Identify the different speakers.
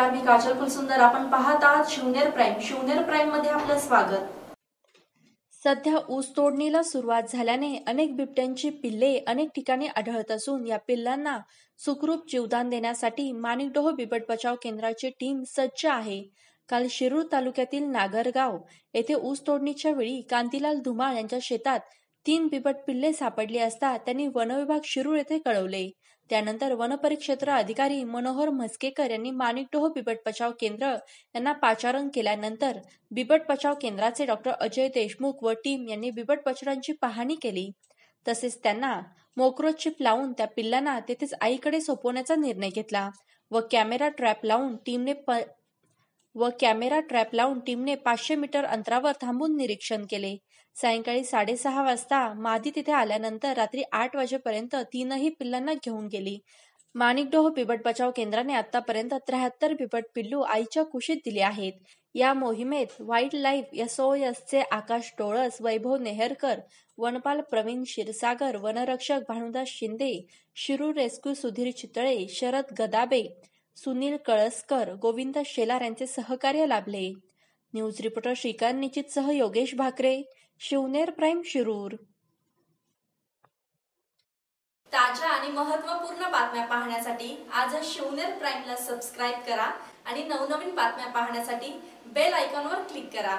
Speaker 1: नमस्कार मी काजल कुलसुंदर आपण पाहत आहात शिवनेर प्राईम शिवनेर प्राईम मध्ये आपलं स्वागत
Speaker 2: सध्या ऊस तोडणीला सुरुवात झाल्याने अनेक बिबट्यांची पिल्ले अनेक ठिकाणी आढळत असून या पिल्लांना सुखरूप जीवदान देण्यासाठी माणिकडोह बिबट बचाव केंद्राची टीम सज्ज आहे काल शिरूर तालुक्यातील नागरगाव येथे ऊस तोडणीच्या वेळी कांतीलाल धुमाळ यांच्या शेतात तीन बिबट पिल्ले सापडली असता त्यांनी वनविभाग शिरूर येथे कळवले त्यानंतर वनपरिक्षेत्र अधिकारी मनोहर म्हस्केकर यांनी मानिकडोह बिबट बचाव केंद्र यांना पाचारण केल्यानंतर बिबट बचाव केंद्राचे डॉक्टर अजय देशमुख व टीम यांनी बिबट पचरांची पाहणी केली तसेच त्यांना मोक्रो चिप लावून त्या पिल्लांना तेथेच आईकडे सोपवण्याचा निर्णय घेतला व कॅमेरा ट्रॅप लावून टीमने व कॅमेरा ट्रॅप लावून टीमने पाचशे मीटर अंतरावर थांबून निरीक्षण केले सायंकाळी साडेसहा वाजता मादी तिथे आल्यानंतर रात्री आठ वाजेपर्यंत तीनही पिल्लांना घेऊन गेली माणिकडोह बिबट बचाव केंद्राने आतापर्यंत त्र्याहत्तर बिबट पिल्लू आईच्या कुशीत दिले आहेत या मोहिमेत वाईल्ड लाईफ एसओएसचे आकाश टोळस वैभव नेहरकर वनपाल प्रवीण क्षीरसागर वनरक्षक भानुदास शिंदे शिरू रेस्क्यू सुधीर चितळे शरद गदाबे सुनील कळसकर गोविंद शेलार यांचे सहकार्य लाभले न्यूज रिपोर्टर श्रीकांत निचित सह योगेश भाकरे शिवनेर प्राईम शिरूर
Speaker 3: ताज्या आणि महत्वपूर्ण बातम्या पाहण्यासाठी आज शिवनेर प्राईमला सबस्क्राईब करा आणि नवनवीन बातम्या पाहण्यासाठी बेल आयकॉनवर क्लिक करा